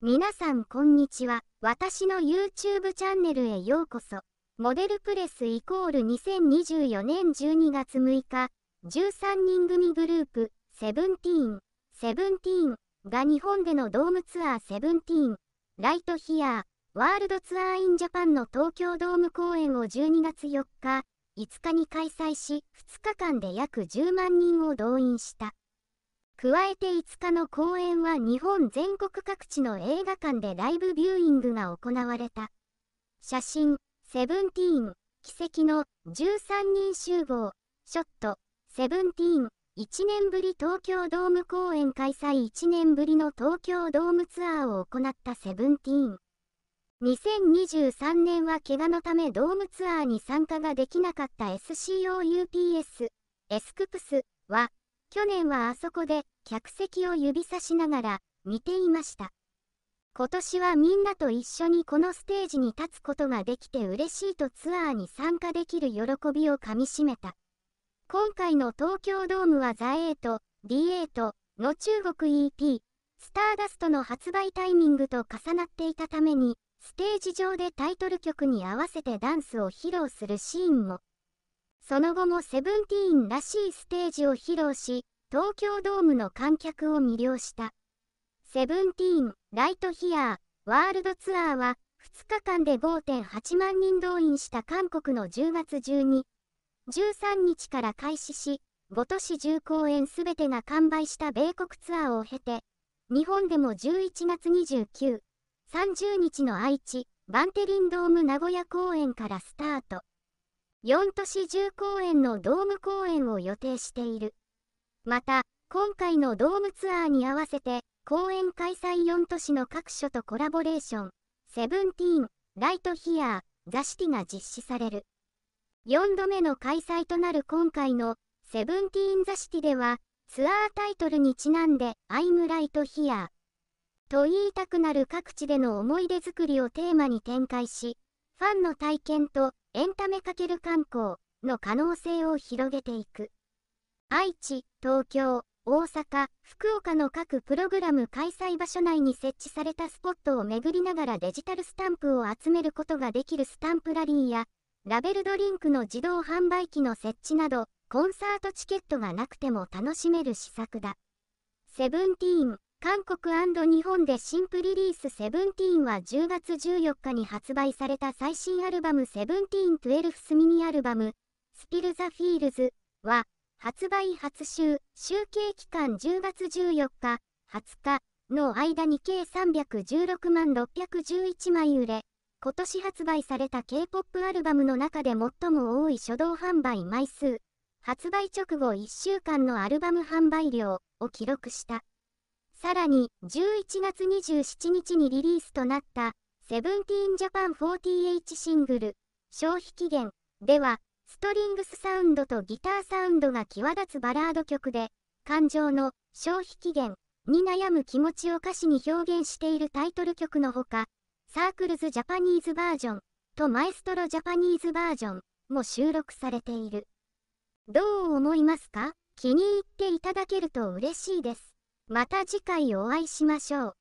皆さんこんにちは。私の YouTube チャンネルへようこそ。モデルプレスイコール2024年12月6日、13人組グループ、セブンティーン、セブンティーンが日本でのドームツアーセブンティーン、ライトヒアー、ワールドツアーインジャパンの東京ドーム公演を12月4日、5日に開催し、2日間で約10万人を動員した。加えて5日の公演は日本全国各地の映画館でライブビューイングが行われた。写真、セブンティーン、奇跡の13人集合、ショット、セブンティーン、1年ぶり東京ドーム公演開催1年ぶりの東京ドームツアーを行ったセブンティーン。2023年は怪我のためドームツアーに参加ができなかった SCOUPS、エスクプスは去年はあそこで客席を指さしながら見ていました。今年はみんなと一緒にこのステージに立つことができて嬉しいとツアーに参加できる喜びをかみしめた。今回の東京ドームはザ・エイト、d トの中国 EP、スターダストの発売タイミングと重なっていたために、ステージ上でタイトル曲に合わせてダンスを披露するシーンもその後もセブンティーンらしいステージを披露し、東京ドームの観客を魅了した。セブンティーン、ライトヒアー、ワールドツアーは、2日間で5.8万人動員した韓国の10月12、13日から開始し、5都市10公演すべてが完売した米国ツアーを経て、日本でも11月29、30日の愛知、バンテリンドーム名古屋公演からスタート。4都市10公演のドーム公演を予定している。また、今回のドームツアーに合わせて、公演開催4都市の各所とコラボレーション、セブンティーン、ライトヒアー、ザシティが実施される。4度目の開催となる今回のセブンティーンザシティでは、ツアータイトルにちなんで、アイムライトヒアー。と言いたくなる各地での思い出作りをテーマに展開し、ファンの体験とエンタメ×観光の可能性を広げていく。愛知、東京、大阪、福岡の各プログラム開催場所内に設置されたスポットを巡りながらデジタルスタンプを集めることができるスタンプラリーや、ラベルドリンクの自動販売機の設置など、コンサートチケットがなくても楽しめる施策だ。セブンティーン、韓国日本で新プリリースセブンティーンは10月14日に発売された最新アルバムセブンティーン12スミニアルバムスピルザフィールズは発売初週集計期間10月14日20日の間に計316万611枚売れ今年発売された K-POP アルバムの中で最も多い初動販売枚数発売直後1週間のアルバム販売量を記録した。さらに、11月27日にリリースとなった、セブンティーンジャパン48シングル、消費期限では、ストリングスサウンドとギターサウンドが際立つバラード曲で、感情の消費期限に悩む気持ちを歌詞に表現しているタイトル曲のほか、サークルズジャパニーズバージョンとマエストロジャパニーズバージョンも収録されている。どう思いますか気に入っていただけると嬉しいです。また次回お会いしましょう。